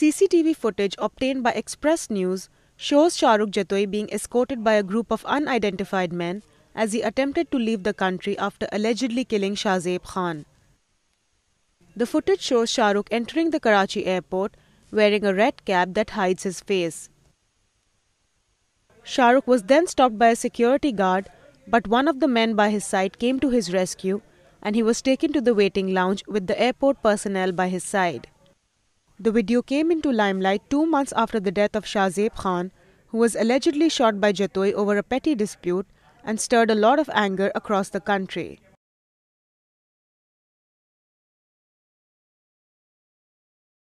CCTV footage obtained by Express News shows Shahrukh Jatoi being escorted by a group of unidentified men as he attempted to leave the country after allegedly killing Shahzeb Khan. The footage shows Shahrukh entering the Karachi airport wearing a red cap that hides his face. Shahrukh was then stopped by a security guard, but one of the men by his side came to his rescue and he was taken to the waiting lounge with the airport personnel by his side. The video came into limelight two months after the death of Shahzeb Khan, who was allegedly shot by Jatoi over a petty dispute and stirred a lot of anger across the country.